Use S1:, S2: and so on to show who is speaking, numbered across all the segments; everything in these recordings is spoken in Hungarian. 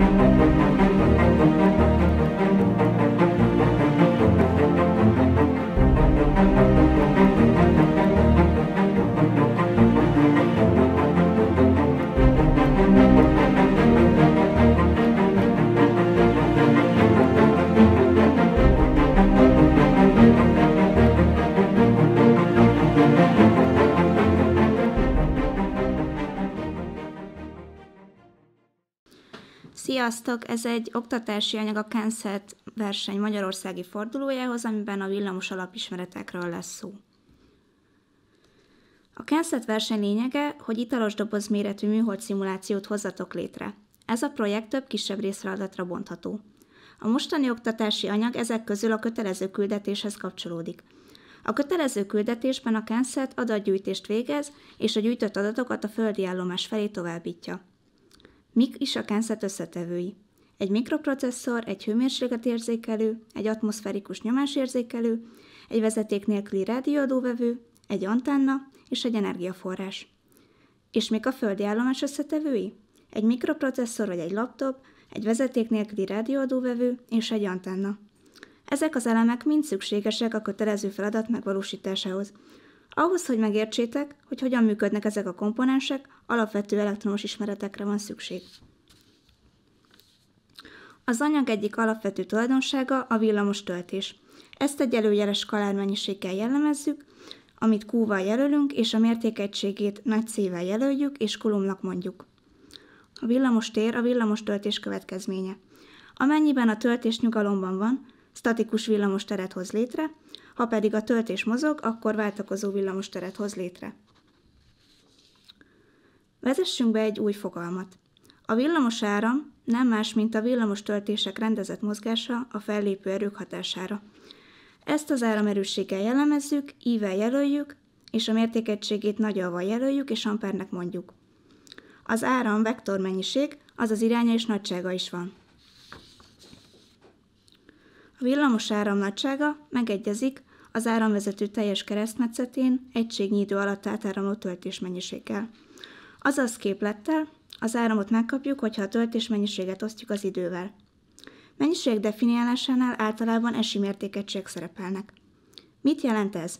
S1: Thank you. Sziasztok! Ez egy oktatási anyag a Kenszert verseny magyarországi fordulójához, amiben a villamos alapismeretekről lesz szó. A Kenszert verseny lényege, hogy italos doboz méretű műhold szimulációt hozzatok létre. Ez a projekt több kisebb részfeladatra bontható. A mostani oktatási anyag ezek közül a kötelező küldetéshez kapcsolódik. A kötelező küldetésben a Kenszert adatgyűjtést végez, és a gyűjtött adatokat a földi állomás felé továbbítja. Mik is a kenszet összetevői? Egy mikroprocesszor, egy hőmérséklet érzékelő, egy atmoszferikus nyomásérzékelő, egy vezeték nélküli rádióadóvevő, egy antenna és egy energiaforrás. És mik a földi állomás összetevői? Egy mikroprocesszor vagy egy laptop, egy vezeték nélküli rádióadóvevő és egy antenna. Ezek az elemek mind szükségesek a kötelező feladat megvalósításához, ahhoz, hogy megértsétek, hogy hogyan működnek ezek a komponensek, alapvető elektromos ismeretekre van szükség. Az anyag egyik alapvető tulajdonsága a villamos töltés. Ezt egy előjeles mennyiséggel jellemezzük, amit Q-val jelölünk, és a mértékegységét nagy C-vel jelöljük, és kulumnak mondjuk. A villamos tér a villamos töltés következménye. Amennyiben a töltés nyugalomban van, statikus villamos teret hoz létre, ha pedig a töltés mozog, akkor váltakozó villamosteret hoz létre. Vezessünk be egy új fogalmat. A villamos áram nem más, mint a villamos töltések rendezett mozgása a fellépő erők hatására. Ezt az áramerősséggel jellemezzük, ível jelöljük, és a mértékegységét nagyalval jelöljük, és ampernek mondjuk. Az áram vektormennyiség, azaz iránya és nagysága is van. A villamos áram nagysága megegyezik az áramvezető teljes keresztmetszetén egységnyi idő alatt átáramló töltésmennyiséggel. Azaz képlettel az áramot megkapjuk, hogyha a töltésmennyiséget osztjuk az idővel. Mennyiség definiálásánál általában esi mértékegység szerepelnek. Mit jelent ez?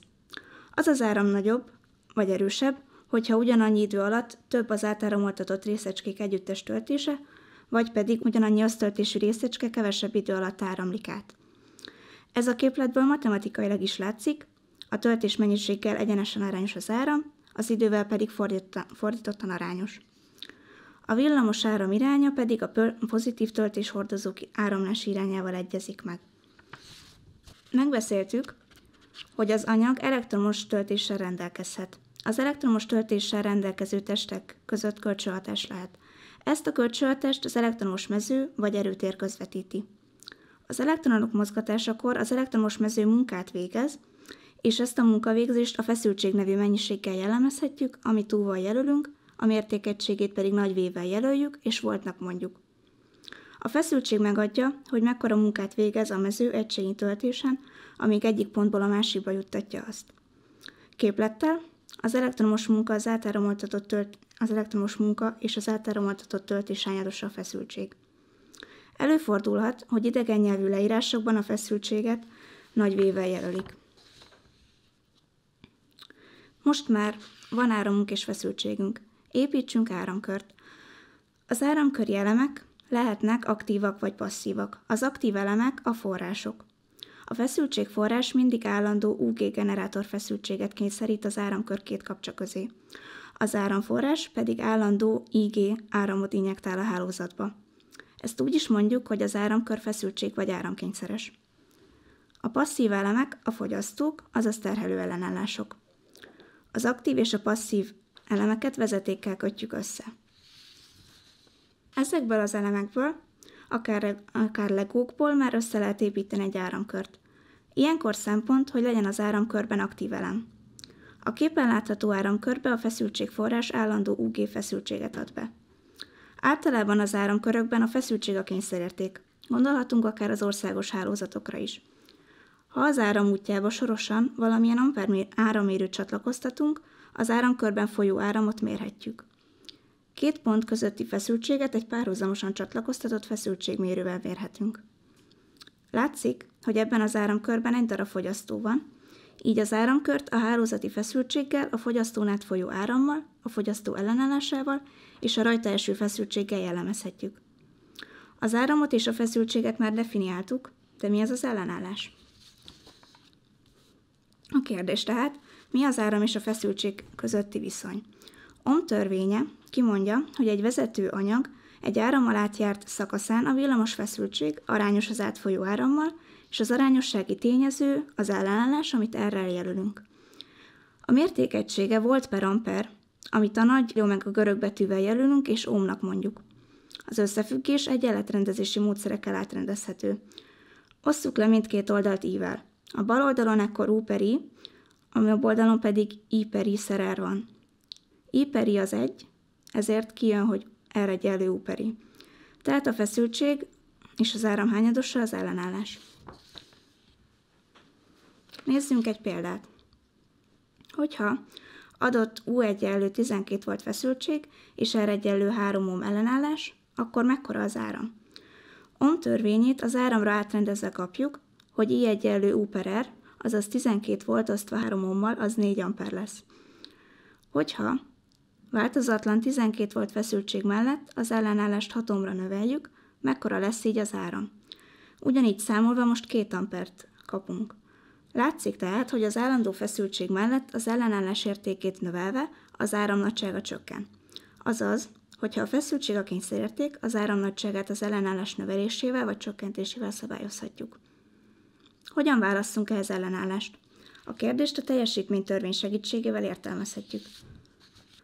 S1: Az az áram nagyobb, vagy erősebb, hogyha ugyanannyi idő alatt több az átáramoltatott részecskék együttes töltése, vagy pedig ugyanannyi töltésű részecske kevesebb idő alatt áramlik át. Ez a képletből matematikailag is látszik, a töltés mennyiséggel egyenesen arányos az áram, az idővel pedig fordítottan, fordítottan arányos. A villamos áram iránya pedig a pozitív töltés hordozók áramlás irányával egyezik meg. Megbeszéltük, hogy az anyag elektromos töltéssel rendelkezhet. Az elektromos töltéssel rendelkező testek között kölcsönhatás lehet. Ezt a kölcsönhatást az elektromos mező vagy erőtér közvetíti. Az elektronok mozgatásakor az elektromos mező munkát végez, és ezt a munkavégzést a feszültség nevű mennyiséggel jellemezhetjük, ami túlval jelölünk, a mértékegységét pedig nagy vével jelöljük, és voltnak mondjuk. A feszültség megadja, hogy mekkora munkát végez a mező egységi töltésen, amíg egyik pontból a másikba juttatja azt. Képlettel az elektromos munka az átáramoltatott tölt, az elektromos munka és az átáramoltatott töltés a feszültség. Előfordulhat, hogy idegen nyelvű leírásokban a feszültséget nagy vével jelölik. Most már van áramunk és feszültségünk. Építsünk áramkört. Az áramköri elemek lehetnek aktívak vagy passzívak. Az aktív elemek a források. A feszültség forrás mindig állandó UG generátor feszültséget kényszerít az áramkör két kapcsa közé. Az áramforrás pedig állandó IG áramot injektál a hálózatba. Ezt úgy is mondjuk, hogy az áramkör feszültség vagy áramkényszeres. A passzív elemek a fogyasztók, azaz terhelő ellenállások. Az aktív és a passzív elemeket vezetékkel kötjük össze. Ezekből az elemekből, akár, akár legókból már össze lehet építeni egy áramkört. Ilyenkor szempont, hogy legyen az áramkörben aktív elem. A képen látható áramkörbe a feszültségforrás állandó UG feszültséget ad be. Általában az áramkörökben a feszültség a kényszerérték. Gondolhatunk akár az országos hálózatokra is. Ha az áram útjába sorosan valamilyen amper áramérőt csatlakoztatunk, az áramkörben folyó áramot mérhetjük. Két pont közötti feszültséget egy párhuzamosan csatlakoztatott feszültségmérővel mérhetünk. Látszik, hogy ebben az áramkörben egy darab fogyasztó van, így az áramkört a hálózati feszültséggel, a fogyasztón át folyó árammal, a fogyasztó ellenállásával és a rajta eső feszültséggel jellemezhetjük. Az áramot és a feszültséget már definiáltuk, de mi az az ellenállás? A kérdés tehát, mi az áram és a feszültség közötti viszony? Ohm törvénye kimondja, hogy egy vezető anyag egy áram alá járt szakaszán a villamos feszültség arányos az átfolyó árammal, és az arányossági tényező az ellenállás, amit erre jelölünk. A mértékegysége volt per amper, amit a nagy jó meg a görög betűvel jelölünk és ómnak mondjuk. Az összefüggés egy jeletrendezési módszerekkel átrendezhető. Osszuk le mindkét oldalt ível. A bal oldalon ekkor U per I, a jobb oldalon pedig I per I szerer van. I per I az egy, ezért kijön, hogy R egyenlő U per I. Tehát a feszültség és az áram hányadosa az ellenállás. Nézzünk egy példát. Hogyha adott U egyenlő 12 volt feszültség, és R egyenlő 3 ohm ellenállás, akkor mekkora az áram? Ohm törvényét az áramra átrendezve kapjuk, hogy I egyenlő U per R, azaz 12 volt osztva 3 ohmmal, az 4 amper lesz. Hogyha változatlan 12 volt feszültség mellett az ellenállást 6 ohmra növeljük, mekkora lesz így az áram. Ugyanígy számolva most 2 ampert kapunk. Látszik tehát, hogy az állandó feszültség mellett az ellenállás értékét növelve az áramnagysága csökken. Azaz, hogyha a feszültség a kényszerérték, az áramnagyságát az ellenállás növelésével vagy csökkentésével szabályozhatjuk. Hogyan válasszunk ehhez ellenállást? A kérdést a teljesítménytörvény segítségével értelmezhetjük.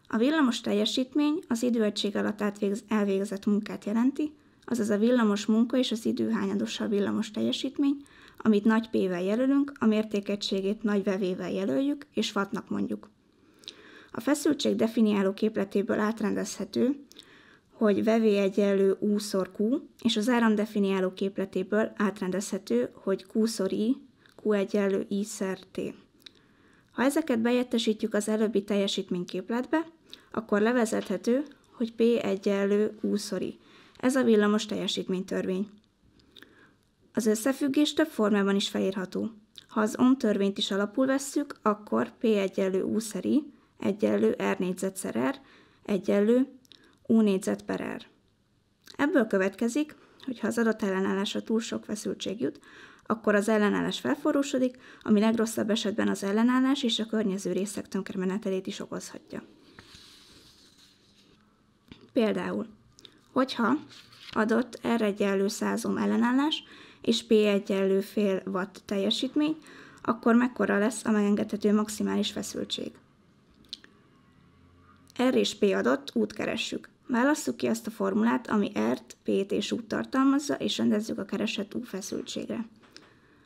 S1: A villamos teljesítmény az időegység alatt átvégz, elvégzett munkát jelenti, azaz a villamos munka és az idő hányadosa a villamos teljesítmény, amit nagy P-vel jelölünk, a mértékegységét nagy vevével jelöljük, és fatnak mondjuk. A feszültség definiáló képletéből átrendezhető, hogy VV egyenlő U szor Q, és az áram definiáló képletéből átrendezhető, hogy Q szor I, Q egyenlő I szer T. Ha ezeket bejettesítjük az előbbi teljesítményképletbe, akkor levezethető, hogy P egyenlő U szor I. Ez a villamos teljesítménytörvény. Az összefüggés több formában is felírható. Ha az ohm törvényt is alapul vesszük, akkor P egyenlő U szeri, egyenlő R szer R, egyenlő U négyzet per R. Ebből következik, hogy ha az adott ellenállásra túl sok feszültség jut, akkor az ellenállás felforrósodik, ami legrosszabb esetben az ellenállás és a környező részek tönkremenetelét is okozhatja. Például, hogyha adott R egyenlő 100 ellenállás, és P egyenlő fél watt teljesítmény, akkor mekkora lesz a megengedhető maximális feszültség. R és P adott, út keressük. Válasszuk ki azt a formulát, ami R-t, P-t és út tartalmazza, és rendezzük a keresett U feszültségre.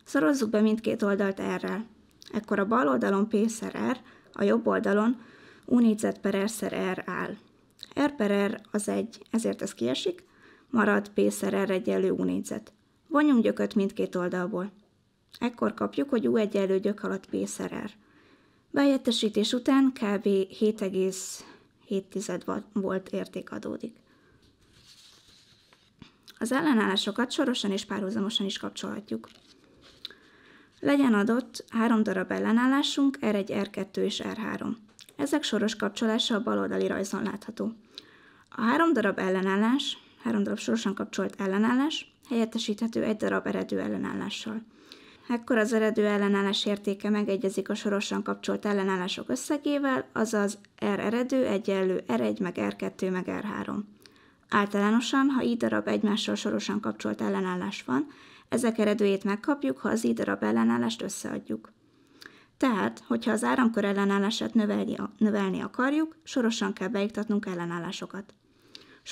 S1: Szorozzuk be mindkét oldalt R-rel. Ekkor a bal oldalon P szer R, a jobb oldalon U négyzet per R szer R áll. R per R az egy, ezért ez kiesik, marad P szer R egyenlő U négyzet. Vonjunk gyököt mindkét oldalból. Ekkor kapjuk, hogy U egyenlő gyök alatt P szerer. Bejettesítés után kb. 7,7 volt érték adódik. Az ellenállásokat sorosan és párhuzamosan is kapcsolhatjuk. Legyen adott három darab ellenállásunk, R1, R2 és R3. Ezek soros kapcsolása a baloldali rajzon látható. A három darab ellenállás, három darab sorosan kapcsolt ellenállás helyettesíthető egy darab eredő ellenállással. Ekkor az eredő ellenállás értéke megegyezik a sorosan kapcsolt ellenállások összegével, azaz R eredő egyenlő R1 meg R2 meg R3. Általánosan, ha i darab egymással sorosan kapcsolt ellenállás van, ezek eredőjét megkapjuk, ha az i darab ellenállást összeadjuk. Tehát, hogyha az áramkör ellenállását növelni, növelni akarjuk, sorosan kell beiktatnunk ellenállásokat.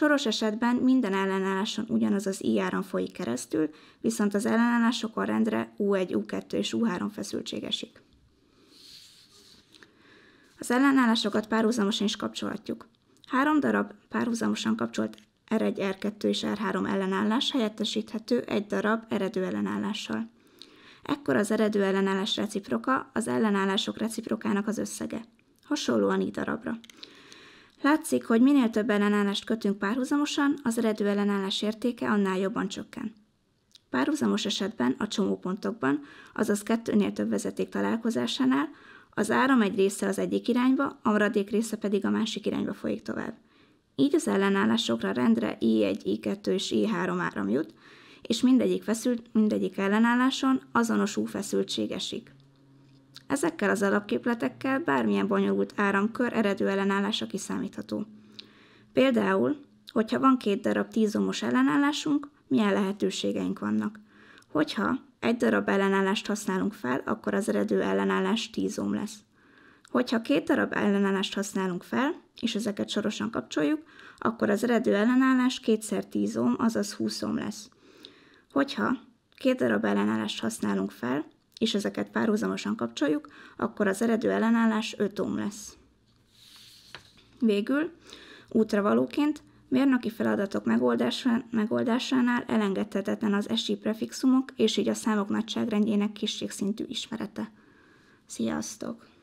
S1: Soros esetben minden ellenálláson ugyanaz az I áram folyik keresztül, viszont az ellenállásokon rendre U1, U2 és U3 feszültség esik. Az ellenállásokat párhuzamosan is kapcsolhatjuk. Három darab párhuzamosan kapcsolt R1, R2 és R3 ellenállás helyettesíthető egy darab eredő ellenállással. Ekkor az eredő ellenállás reciproka az ellenállások reciprokának az összege. Hasonlóan így darabra. Látszik, hogy minél több ellenállást kötünk párhuzamosan, az eredő ellenállás értéke annál jobban csökken. Párhuzamos esetben a csomópontokban, azaz kettőnél több vezeték találkozásánál, az áram egy része az egyik irányba, a maradék része pedig a másik irányba folyik tovább. Így az ellenállásokra rendre I1, I2 és I3 áram jut, és mindegyik, feszült, mindegyik ellenálláson azonos U feszültség esik. Ezekkel az alapképletekkel bármilyen bonyolult áramkör eredő ellenállása kiszámítható. Például, hogyha van két darab tízomos ellenállásunk, milyen lehetőségeink vannak. Hogyha egy darab ellenállást használunk fel, akkor az eredő ellenállás 10 ohm lesz. Hogyha két darab ellenállást használunk fel, és ezeket sorosan kapcsoljuk, akkor az eredő ellenállás kétszer 10 ohm, azaz 20 ohm lesz. Hogyha két darab ellenállást használunk fel, és ezeket párhuzamosan kapcsoljuk, akkor az eredő ellenállás 5 ohm lesz. Végül, útravalóként mérnöki feladatok megoldásánál elengedhetetlen az SI prefixumok és így a számok nagyságrendjének készségszintű ismerete. Sziasztok!